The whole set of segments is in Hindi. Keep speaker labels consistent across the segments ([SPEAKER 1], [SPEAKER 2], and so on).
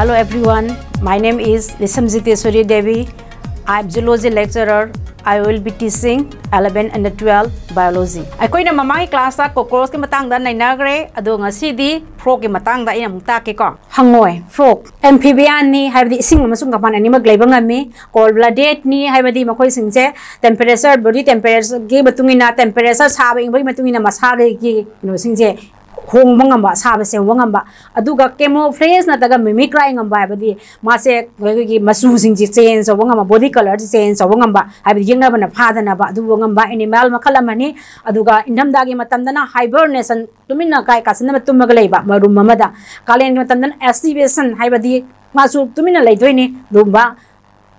[SPEAKER 1] Hello everyone, my name is Nisam Jiteswari Devi. I am zoology lecturer. I will be teaching 11 and 12 biology. I koi na mama class sa cockroach ke matang da nai nagre adu ngasi di frog ke matang da ina mukta ke ko. Hangoi frog amphibian ni hai di sing ma sung kapan ani mag laibang ami cold blooded ni hai di ma koi sing che temperature body temperature ge batungina temperature sa ba ing ba matungina masa ge ge no sing che होंब गंब साब सेंब गंब केमो फ्रेस नग मिमिक्राई मचू चेंज होब गंब कलर से चेंज होब गंब है फादनब गंब एनिमल मखल इंधमदा की हाइबरनेसन तुम काय कासन तुम्हें लेब रूम कालेन की एस्टिवेसन है मासु तुम लेदने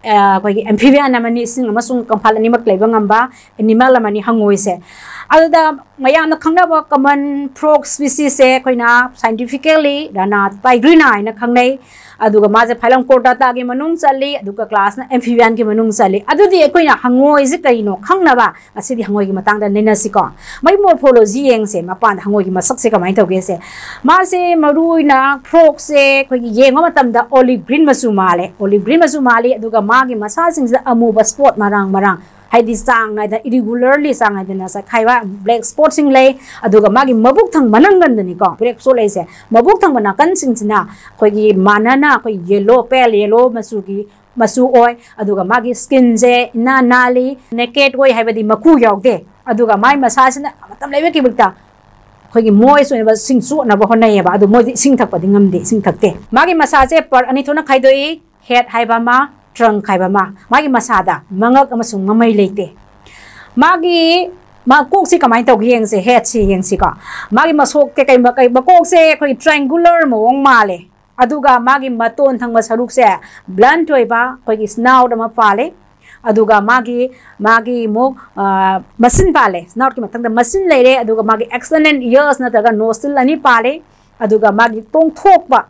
[SPEAKER 1] एम्फीबियन कंफाल अनीम लेब गंब एनिमल अदा मैं खाब कमन फ्रोक स्पीसीसे अखोना साइंटिफिकली राना टाइग्रीना खाने माजे फाइलम कोटाता की मनुंग क्लास एम्फीबियन की मनुंग चली अदुदी अखोना हंगोई खाब हंगोई की मतंग नैनसीको मई मोर्फोलोजी येंगे मपान हंगोई की मसक से कमाय तौगे मासे मरुना फ्रोक से अखोद ग्रीन मचू माले ओलिव ग्रीन मचू माले मागी मसा अमूब स्पोट मरांग मरांग हाइदि चांग नाइदा इरेगुलरली चांग नाइदना सा खाइवा ब्लैक स्पॉट सिंग ले अदुगा मागी मबुक थंग मनंगन दनि को ब्लैक सो ले से मबुक थंग नाकन सिंग सिना खोगी मानना खो येलो पेल येलो मसु की मसु ओय अदुगा मागी स्किन जे ना नाली नेकेट ओय हाइबदि मकु यावदे अदुगा माई मसा सिना मतम लेवे की बिकता ꯑꯩꯈꯣꯏꯒꯤ ꯃꯣꯏꯁ ꯑꯣꯏꯕ ꯁꯤꯡ ꯆꯣꯠꯅꯕ ꯍꯣꯠꯅꯩꯌꯦꯕ ꯑꯗꯨ ꯃꯣꯏꯗꯤ ꯏꯁꯤꯡ ꯊꯛꯄꯗꯤ ꯉꯝꯗꯦ ꯏꯁꯤꯡ ꯊꯛꯇꯦ ꯃꯥꯒꯤ ꯃꯁꯥꯁꯦ ꯄꯔ ꯑꯅꯤ ꯊꯣꯛꯅ ꯈꯥꯏꯗꯣꯛꯏ ꯍꯦꯠ ꯍꯥꯏꯕ ꯑꯃ ट्रंक है मागी मसाद मंगक ममई लेते मागी मा कोक से कमाई तौग यंगसे हेड से यंगसीको मागी मसोक ते कई कई मकोक से अखोई ट्रायंगुलर मवोंग माले अदुगा मागी सरुक से ब्लंट होइबा अखोई पाले अदुगा मागी मागी मो मसिन पाले स्नाउड के मतंग मसिन लेरे अदुगा इयर्स नतगा नोस्टिल पाले अदुगा मागी तोंग थोक बा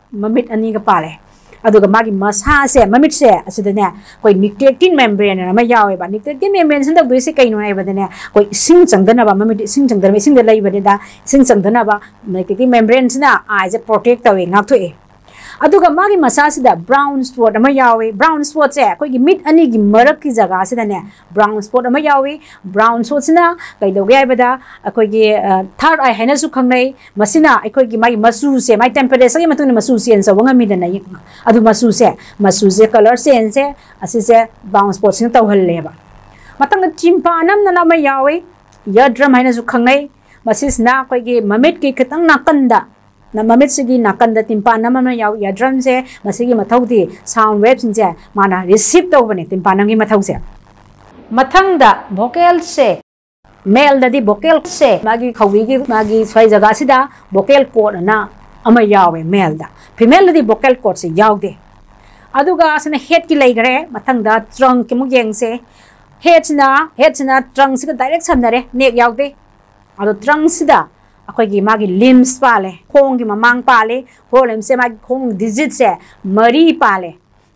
[SPEAKER 1] पाले मसासे मागी मसा से ममिट से असदने निक्टेटिन मेम्ब्रेन निक्टेटिन मेम्ब्रेन संदा बुई से कइनो है बदने कोई सिंग चंगदना बा ममिट सिंग चंगदना सिंग निक्टेटिन मेम्ब्रेन प्रोटेक्ट अदुगा मागी ब्राउन स्पोट अमा ब्राउन स्पॉट से कोई मिट अनी की मरक की जगह से ब्राउन स्पोट अमा ब्राउन स्पॉट से ना कई दोगे आए थर्ड आई है खाने सु खंग नहीं मसिना कोई की मचू मसू से माई टेम्परेचर के कलर से से ब्राउन स्पोट से तौहल लेबा मतलब चिंपा नम यद्रम है खाने सु खंग नहीं की ममिट की खतंग ನಮ್ಮ ಮಿತ್ಸಿಗೆ ನಾಕಂದ ತಿಂಪಾನ್ ನಮ್ಮ ಯಾವ ಯಡ್ರಮ್ಸೆ ಮಸಿಗೆ ಮಥೌದಿ ಸಾउंड ವೇವ್ಸ್ಂಜೆ ಮಾನ ರಿಸೀವ್ ತವನೆ ತಿಂಪಾನಂಗಿ ಮಥೌಸೆ ಮಥಂಗದ ವೋಕಲ್ಸೆ ಮೇಲ್ದದಿ ವೋಕಲ್ಸೆ ಮಾಗಿ ಖವಿಗೆ ಮಾಗಿ ಸ್ವೈ ಜಗಾಸಿದ ವೋಕಲ್ ಕೋಡ್ನ ಅಮ ಯಾವೆ ಮೇಲ್ದ ಫಿಮೇಲ್ದದಿ ವೋಕಲ್ ಕೋಡ್ಸೆ ಯಾವ್ದೆ ಅದುಗ ಅಸನ ಹೆಡ್ಕಿ ಲೈಗರೆ ಮಥಂಗದ ಟ್ರಂಕ್ ಕಿಮು ಯೆಂಗ್ಸೆ हेड्सना हेड्सना ट्रंक्स डायरेक्ट सामने नेक यावदे अदो ट्रंक्सदा अखोगी मागी लिम्स पाले खोंगी ममांग पाले हो लिम्स मागी खोंग डिजिट से मरी पाले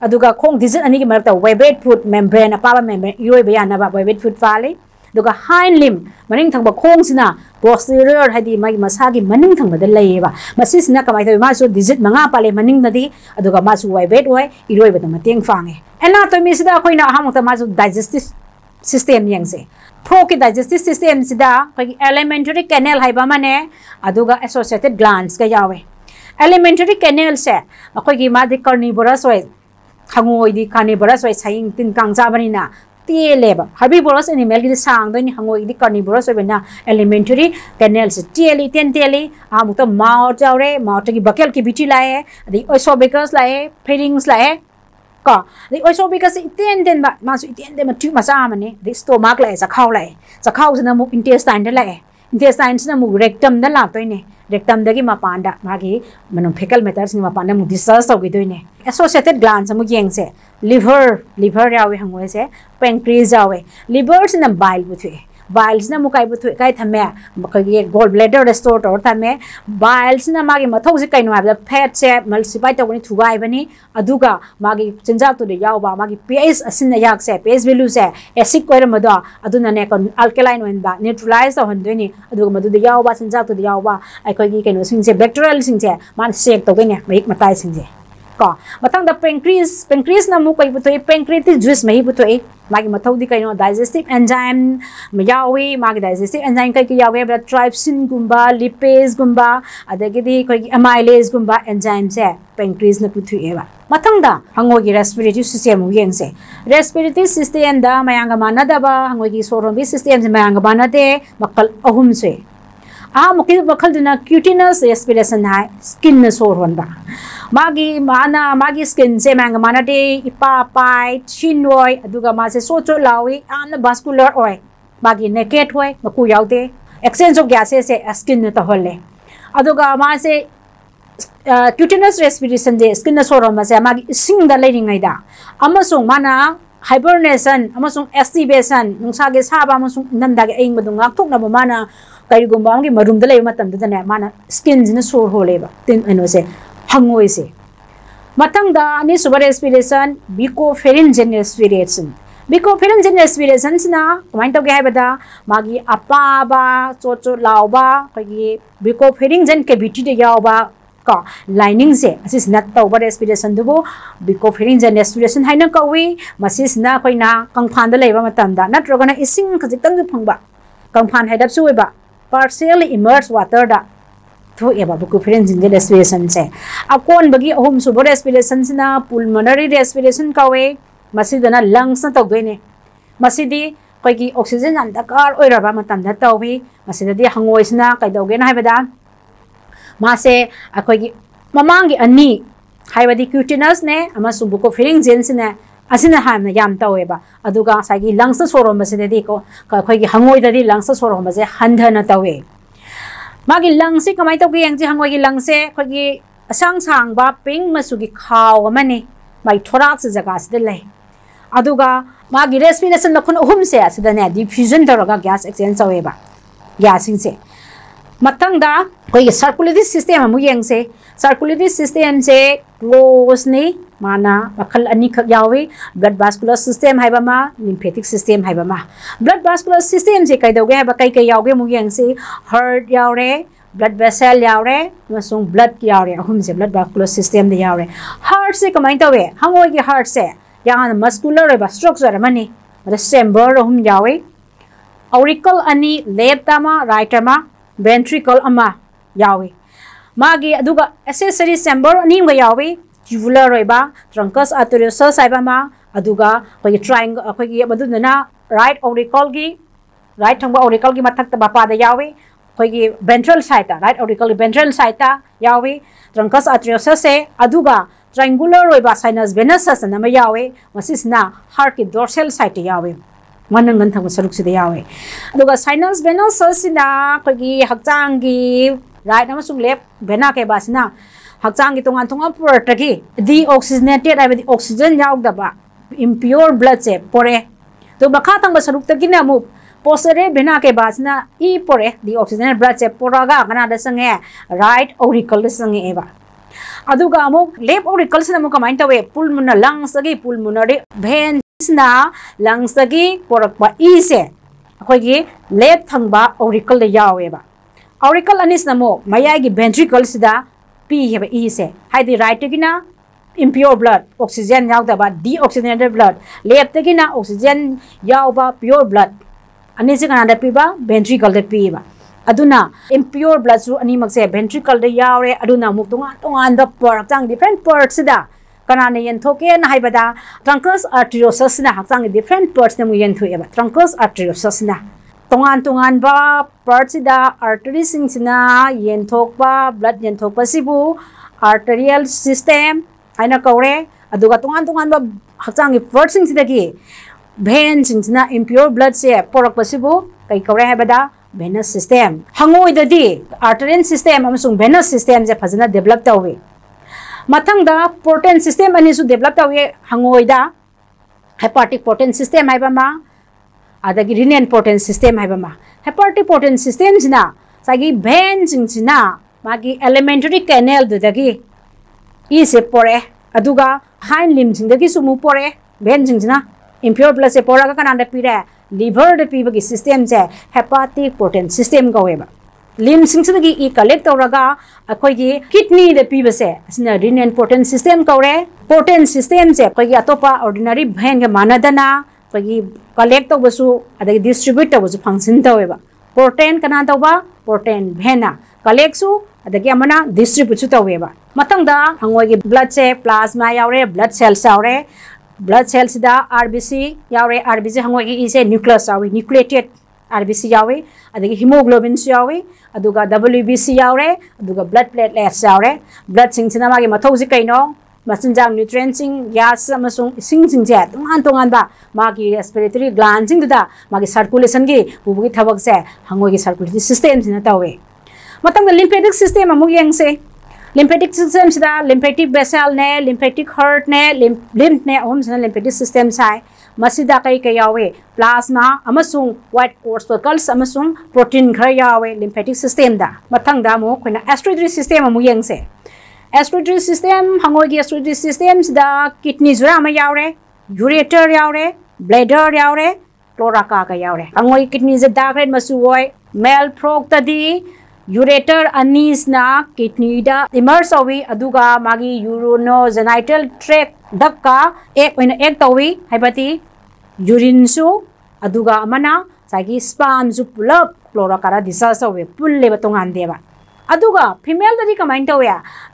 [SPEAKER 1] अदुगा खोंग डिजिट अनि की मरता वेबेट फूड मेम्ब्रेन अपाबा मेम्ब्रेन योइबा यानाबा वेबेट फुट पाले दुगा हाइन लिम मनिंग थंगबा खोंगसिना पोस्टीरियर हादी मागी की मनिंग थंगबा लयेबा मसिसना कमाइ थबे मासु डिजिट मंगा पाले मनिंग नदी अदुगा मासु वेबेट होय इरोइबा द मतेंग फांगे एनाटोमी सिदा अखोइना अहामता मासु डाइजेस्टिव सिस्टेम यंगसे थ्रो की डाइजेस्टिव सिस्टम से एलिमेंटरी कैनल है मानने एसोसिएटेड ग्लान्स यावे एलिमेंटरी कैनल से मादी कर्णीबरा सो हंगोदी कर्णीबरा सो सही तीन कंगाबनी तेलब हबीबरस एनीमेल की सांगदी हंगोदी कर्णीबरा सोना एलिमेंटरी कैनल से तेल तेन तेली आमुक्त माउट जाऊ माउट की बकेल की बीटी लाए अभी ओसोबेक लाए फेरिंग्स लाए ko the oiso because it ten ten ba ma su ten ten ma tu ma sa ma ne the stomach la sa khaw la sa khaw na mu intestine da la intestine na mu rectum da la toi ne rectum da gi ma pan da ma gi manu fecal matters ni ma pan da mu discharge tau gi toi ne associated glands mu yeng se liver liver ya we hangwe se pancreas ya we liver na bile bu thwe बाइल्सना मुकाइबु थुकाइ थमे मखगे गोल ब्लेडर स्टोर तोर थमे ना मागे मथौ से कइनो हाबदा फेट से मल सिपाइ तगनि थुगाइ बनि अदुगा मागे चंजा तो याव बा मागे पीएस असिन याक से पीएस वैल्यू से एसिक कोइर मदो अदुना ने कन अल्केलाइन वन बा न्यूट्रलाइज तो हंदोनि अदुगा दे तो दे से बैक्टीरियल से मान सेक से का मतलब पेंक्रीज पेंक्रीज ना मु कई बुथो पेंक्रीटिस जूस में ही बुथो मागी मथौदी कई डाइजेस्टिव एंजाइम मयावे मागी डाइजेस्टिव एंजाइम कई की यावे ब्लड ट्राइप्सिन गुंबा लिपेज गुंबा अदगेदी कई एमाइलेज गुंबा एंजाइम से पेंक्रीज ने पुथु एवा हंगो हंगोगी रेस्पिरेटरी सिस्टम उयेंसे रेस्पिरेटरी सिस्टम दा मयांगा मानदाबा की सोरोबी सिस्टम से मयांगा बानाते मक्कल अहुम से आ मुखी क्यूटीनस एस्पिरेशन है स्किन ने सोर होन बा स्किन से मैं मानदे दे इपा पाई चिन वोय दुगा मासे सोचो लावी बास्कुलर ओय नेकेट होय मकु याव दे ऑफ गैसेस से स्किन ने तहले मासे क्यूटीनस रेस्पिरेशन दे स्किन सोर मासे मागी सिंग द हाइबरनेसन एस्टिवेशन नुसा के साबदा अंगाथोक माना कई मरूम लेने स्किन सोर होलेब तेनोसे हंगोसे मतदाब रेस्पीरेसन बीको फेरेंजन रेस्पीरेसन बीको फेरेंजन रेस्पीरेसन सेनाबी अपाब चोट चोट लाब अगे बीको फेरेंजन कैबीटी लाइनिंग जे असिस न तौबर एस्पिरेशन दुबो बिको फेरिंग जे नेस्पिरेशन हाइन कवे मसिस न खैना कंफान द लेबा मतम दा न कंफान हेड अप सुइबा पार्शियल इमर्स वाटर दा थ्रू एबा बुक फ्रेंड्स से अकोन की अहम सूब रेस्पिरेशन सिना पुलमोनरी रेस्पिरेशन कावे मसिदना लंग्स न तोगैने मसिदि कोइकी ऑक्सीजन अंदकार ओइराबा मतन द तोवे मसिदि मासे अखोगी ममांगी अन्नी हाइबदी क्यूटिनस ने अमसु बुको फिरिंग जेंस ने असिना हामना याम लंग्स सोरोम से दे को अखोगी हंगोई ददी लंग्स सोरोम से हंधन तवे मागी लंग्स कमाई तगे यंग जे हंगोगी लंग्स से अखोगी असंग सांगबा पिंग मसुगी खाव मा माई से जगह से ले अदुगा मागी रेस्पिरेशन से असदने डिफ्यूजन ग्यास गैस एक्सचेंज तवेबा गैस से मथंगदा सर्कुलेटरी सिस्टम हम यंगसे सर्कुलेटरी सिस्टम से क्लोजनी माना मखल अनी खक यावे ब्लड वास्कुलर सिस्टम है लिम्फेटिक सिस्टम है ब्लड वास्कुलर सिस्टम से कई है कई कई यागे मु यंगसे हार्ट यावरे ब्लड वेसल यावरे मसुंग ब्लड यावरे अहुम से ब्लड वास्कुलर सिस्टम दे हर्ट से कमाय तौर हम की हर्ट से यहाँ मस्कुलर हो स्ट्रक्चर मनी चेंबर अहम यावे औरिकल अनी लेफ्ट राइट वेंट्रिकल मागी अदुगा एसेसरी चेम्बर अनिंग यावे जुबुलर रोइबा ट्रंकस अटोरियोसस साइबामा ट्राइंग कोई राइट ओरिकल की राइट थंग ओरिकल की मथक बापा दे यावे कोई ventral side right auricle ventral side यावे ट्रंकस अटोरियोसस से अदुगा ट्रायंगुलर रोइबा साइनस वेनस सस नमे यावे मसिसना हार्ट की डोर्सल साइड यावे वन थ सरुक्सी साइनस बेनल सल्सी राइट लेप भेना हकचांग तोान तोबी डी ऑक्सीजनेटेड है ऑक्सीजन याद इम्प्योर ब्लड से पोरे तो बखा तंग सरुकन पोसरे भेना के बासना इ पोरे दी ऑक्सीजन ब्लड से पोरगा कना संगे राइट ओरिकल संगे एवं लेप ओरिकल से कमाय तवे पुल मुना लंग्स पुल मुना भेन लंगस इसे अखोगी लेप थरिकल ओरिकल अनेसमु मैया भेंट्रिकल पीब इसे राइटना impure blood oxygen deoxygenated blood लेपना ऑक्सीजन प्योर ब्लड अनेसे कना पीब भेंट्रिकल पीब इम्प्योर ब्लड सू अनीम से भेंट्रिकल अमुक तोान तोान पर्व चाह डिफ्रेंट पर्व कनाने यनथोके नाइबदा ट्रंकस आर्टेरियोसिस ना हक्चांग डिफरेंट पार्ट्स ने यनथोएब ट्रंकस आर्टेरियोसिस ना तोंगान तोंगान बा पार्ट्स दा आर्टरी सिंग्स ना यनथोक बा ब्लड यनथोक पसिबु आर्टेरियल सिस्टम आइना कोरे अदुगा तोंगान तोंगान बा हक हक्चांग पार्ट्स सिंग्स की भेन सिंग्स ना इंप्योर ब्लड से पोरक पसिबु कई कौरे हैबदा venous system hangoi da di arterial system amsung system system फजना phajana develop tawe मथंगदा प्रोटीन सिस्टम अनिसु डेवलप तवे हंगोइदा हेपाटिक प्रोटीन सिस्टम हाइबमा अदगी रिनेन प्रोटीन सिस्टम हाइबमा हेपाटिक प्रोटीन सिस्टम सिना सागी भेन सिंगसिना मागी एलिमेंटरी कैनल दगी इसे पोरे अदुगा हाइन लिम सिंगदगी सुमु पोरे भेन सिंगसिना इंप्योर ब्लड से पोरा का कनांदा पीरे लिवर दे पीबगी सिस्टम से हेपाटिक प्रोटीन सिस्टम गवेबा लिम सिंगी तौर तौरगा किडनी पीबसे रिन एंड पोटें सिस्टम कौरे पोटें सिस्टम से अतोप ऑर्डिनरी ब्रेन के मानदना कलेक्ट तब डिस्ट्रीब्यूट तब फंक्शन तौब पोटें कना तब पोटें भेना कलेक्सू डिस्ट्रीब्यूट तौब मतदाई की ब्लड से प्लाजमा यौरे ब्लड सेल्स यौरे blood cells R B C यौरे आर बी सी हम इसे न्यूक्लियस यौरे न्यूक्लिएटेड आर बी सी यावे हिमोग्लोबिन यावे डब्ल्यू बी सी यावे ब्लड प्लेटलेट्स यावे ब्लड सिंह मागी मथौसे कईनो मचिनजा न्यूट्रेन गैस इसे तोान तोब मागी रेस्पिरेटरी ग्लान मागी सर्कुलेशन की पुबे थबक हंगोई सर्कुलेटरी सिस्टम से तौे लिम्फेटिक सिस्टम अमुक लिम्फेटिक सिस्टम से लिम्फेटिक बेसल ने लिम्फेटिक हर्ट ने लिम्फ ने अहम से लिम्फेटिक सिस्टम है मसीद कई कई यावे प्लाज्मा वाइट कोर्सकल्स प्रोटीन खर यावे लिम्फेटिक सिस्टम मथंग अमुन एस्ट्रोइड्री सिस्टम येंगे एस्ट्रोइड्री सिस्टम हंगोई की एस्ट्रोइड्री सिस्टम से किडनी जुरा यावे यूरेटर यावे ब्लेडर यावे क्लोराका का यावे हंगोई किडनी से दाग्रेट मसू वो मेल फ्रोक यूरेटर अनीसना किडनी इमर्स मागी यूरोनो जेनाइटल ट्रैक डक का एक एक तौवी है यूरीन सुगी स्पान पुलप क्लोरकार डिस्चार्ज तौवे पुलब तोहानदेब फीमेल कम तौवे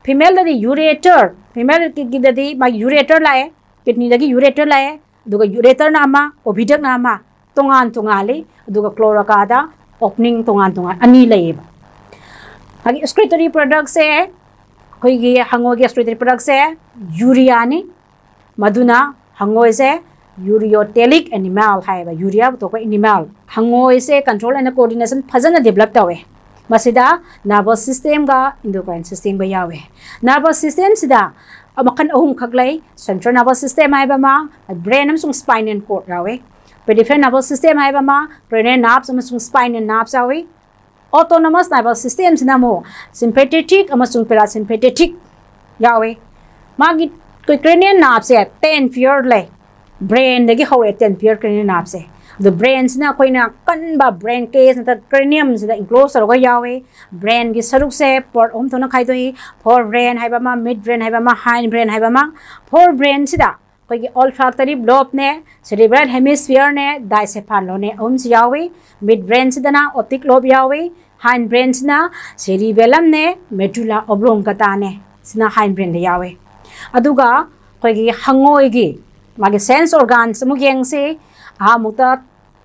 [SPEAKER 1] फीमेल यूरेटर फीमेल की यूरेटर लाए किडनी यूरेटर लाए यूरेटरना ओभीडक्ना तोान तोहली क्लोरकाद ओपनी तोान तोहान अब हाँ प्रोडक्ट से ಹಾಗೆ ಸ್ಕ್ರಿತರಿ ಪ್ರಾಡಕ್ಟ್ಸೆ प्रोडक्ट से यूरिया ने मधुना ಮಧುನಾ से यूरियोटेलिक एनिमल है यूरिया तो एनिमल से कंट्रोल एंड कोऑर्डिनेशन फजन डेवलप तौे नर्वस सिस्टम का इंडोक्राइन सिस्टम यावे नर्वस सिस्टम से मखन अहम खगले सेंट्रल नर्वस सिस्टम है ब्रेन हम सुंग स्पाइनल कोड रावे पेरिफेरल नर्वस सिस्टम है ब्रेन नाप्स सुंग स्पाइनल नाप्स आवे ꯑꯣꯇꯣꯅꯣꯃꯁ ꯅꯥꯏꯕ ꯁꯤꯁꯇꯦꯝꯁꯤꯅ ꯑꯃꯨꯛ ꯁꯤꯝꯐꯦꯇꯦꯇꯤꯛ ꯑꯃꯁꯨꯡ ꯄꯦꯔꯥꯁꯤꯝꯐꯦꯇꯦꯇꯤꯛ ꯌꯥꯎꯋꯦ ꯃꯥꯒꯤ ꯀ꯭ꯔꯦꯅꯤꯌꯟ ꯅꯥꯞꯁꯦ ꯇꯦꯟ ꯄꯤꯌꯔ ꯂꯩ ꯕ꯭ꯔꯦꯟꯗꯒꯤ ꯍꯧꯔꯛꯑꯦ ꯇꯦꯟ ꯄꯤꯌꯔ ꯀ꯭ꯔꯦꯅꯤꯌꯟ ꯅꯥꯞꯁꯦ ꯑꯗꯣ ꯕ꯭ꯔꯦꯟꯁꯤꯅ ꯑꯩꯈꯣꯏꯅ ꯀꯟꯕ ꯕ꯭ꯔꯦꯟ ꯀꯦꯁ ꯅꯠꯇ꯭ꯔꯒ ꯀ꯭ꯔꯦꯅꯤꯌꯝꯁꯤꯗ ꯏꯟꯀ꯭ꯂꯣꯁ ꯇꯧꯔꯒ ꯌꯥꯎꯋꯤ ꯕ꯭ꯔꯦꯟꯒꯤ ꯁꯔꯨꯛꯁꯦ ꯄꯣꯔꯠ ꯑꯍꯨꯝ ꯊꯣꯛꯅ ꯈꯥꯏꯗꯣꯛꯏ ꯐꯣꯔ ꯕ꯭ꯔꯦꯟ ꯍꯥꯏꯕ ꯑꯃ ꯃꯤꯗ ꯕ꯭ꯔꯦꯟ ꯍꯥꯏꯕ ꯑꯃ ꯍꯥꯏꯟ ꯕ꯭ꯔꯦꯟ ꯍꯥꯏꯕ ꯑꯃ ꯐꯣꯔ ꯕ꯭ꯔꯦꯟꯁꯤꯗ पैगि अल फैक्टरी ब्लोब ने सेरिब्रल हेमिस्फीयर ने डाइसेफालो ने ओम्स यावे मिड ब्रेन से ना ऑप्टिक लोब यावे हाइंड ब्रेन से ना सेरिबेलम ने मेडुला कता ने सिना हाइंड ब्रेन यावे अदुगा की हंगोई की मागे सेंस ऑर्गन मुगेंग से आ मुता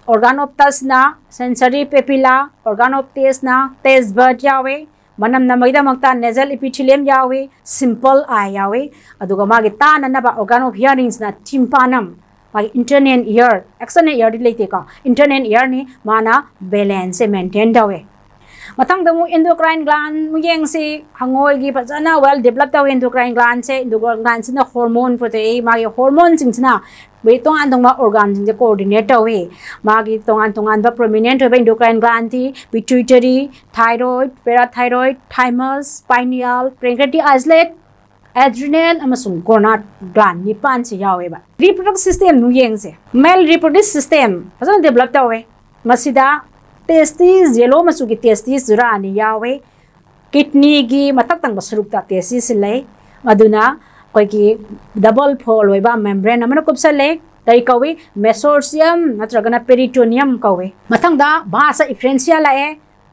[SPEAKER 1] ऑर्गन ऑप्टस ना सेंसरी पेपिला ऑर्गन organ ना टेस्ट बर्ड taste मनम मनमनमैदमक्ता नेजल इपिथिलियम यावे सिंपल आई यावे मागे ताननबा ऑर्गन ऑफ हियरिंग्स ना टिम्पानम मागे इंटरनल ईयर एक्सटर्नल इयर लेते का इंटरनल ईयर ने माना बैलेंस मेंटेन दवे मतदा इंडोक्राइन ग्लान मुयेंग से हंगोय की फजना वेल डेवलप तौ इंडोक्राइन ग्लान से इंडोक्राइन ग्लान से हॉर्मोन पुते मागे हॉर्मोन सिंह तोान तोंगान ऑर्गान से कोऑर्डिनेट तौ मागे तोान तोंगान प्रोमिनेंट हो इंडोक्राइन ग्लान थी pituitary thyroid parathyroid thymus pineal pancreatic islet adrenal amasung gland निपान से pan si system eh ba reproductive system nu yeng तौ male तेस्तीस येलो की तेस्तीस जुरा आनी यावे किडनी की मतलब तंग सरुक ता तेस्तीस ले अदुना कोई की डबल फोल होइबा मेम्ब्रेन हमन कुबसा ले तई कवे मेसोर्सियम नत्रगना पेरिटोनियम कवे मथंगदा बास इफ्रेंसिया लाए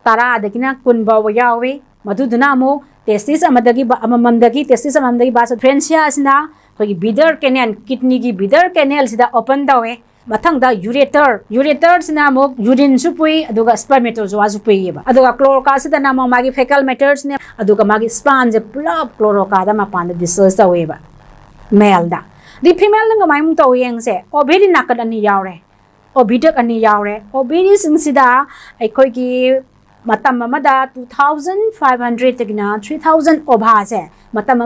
[SPEAKER 1] तारा दकिना कुनबा यावे मधुदुना मो टेस्टिस अमदगी अममदगी टेस्टिस अममदगी इफ्रेंसिया असना कोई बिदर किडनी की बिदर कैनल सीधा ओपन दवे मथंगदा यूरेटर यूरेटर्सना अमुक यूरिनसु पुई अदुगा पुईब पुईएबा अदुगा फेकल मेटर्स ने स्पान स्पांजे पुलप क्लोरोकादा मपांदा डिसर्स तवेबा दि फीमेल नंगा तौयसे ओबेरी नाक अनि यावरे ओबिडक ओबेरी सिंसिदा अखोगी मतम अमदा 2500 तगिना 3000 ओभासे मतम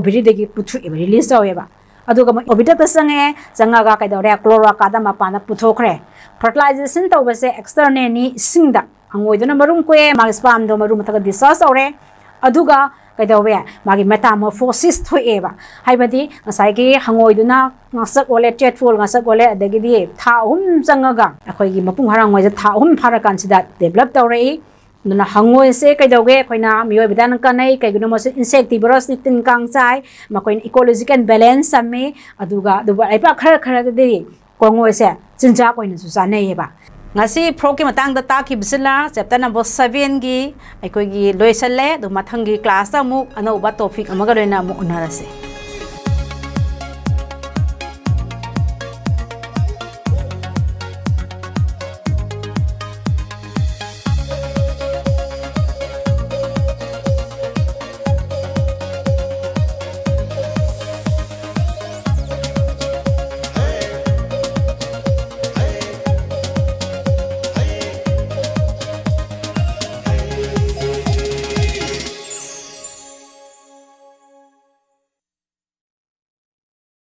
[SPEAKER 1] ओबेरी दगी रिलीज तवेबा ओबिट चंगे चंगा कईदौर क्लोरोका मपान पुथोखे फर्टिलाइजेसन तब से एक्सटर्नेनी हंगोदना मरूम कोए माग स्पामदो मरूम तक डिस्चार्ज तौरे कईदे मागी मेटामोफोसिस थोएब हाइबदी ngasai हंगोदना ngsak ole tet fol ngasak ole adagi di tha hum changa ga akhoi gi mapung harang ngoi ja tha hum phara kan sida develop tawrei ꯑꯗꯨꯅ ꯍꯪꯉꯣꯏꯁꯦ ꯀꯩꯗꯧꯒꯦ ꯑꯩꯈꯣꯏꯅ ꯃꯤꯑꯣꯏꯕꯗ ꯀꯥꯟꯅꯩ ꯀꯩꯒꯤꯅꯣ ꯃꯁꯤ ꯏꯟꯁꯦꯛꯇꯤꯕꯔꯣꯁ ꯇꯤꯟ ꯀꯥꯡ ꯆꯥꯏ ꯃꯈꯣꯏꯅ ꯏꯀꯣꯂꯣꯖꯤꯀꯦꯜ ꯕꯦꯂꯦꯟꯁ ꯊꯝꯃꯤ ꯑꯗꯨꯒ ꯑꯗꯨꯒ ꯂꯩꯕꯥꯛ ꯈꯔ ꯈꯔꯗꯗꯤ ꯀꯣꯡꯉꯣꯏꯁꯦ ꯆꯤꯟꯖꯥꯛ ꯑꯣꯏꯅꯁꯨ ꯆꯥꯅꯩꯌꯦꯕ ngasi frog ki matang da ta ki bisila chapter number 7 gi aikoi gi loisale du mathang gi class ta mu anoba topic amaga loina mu unarase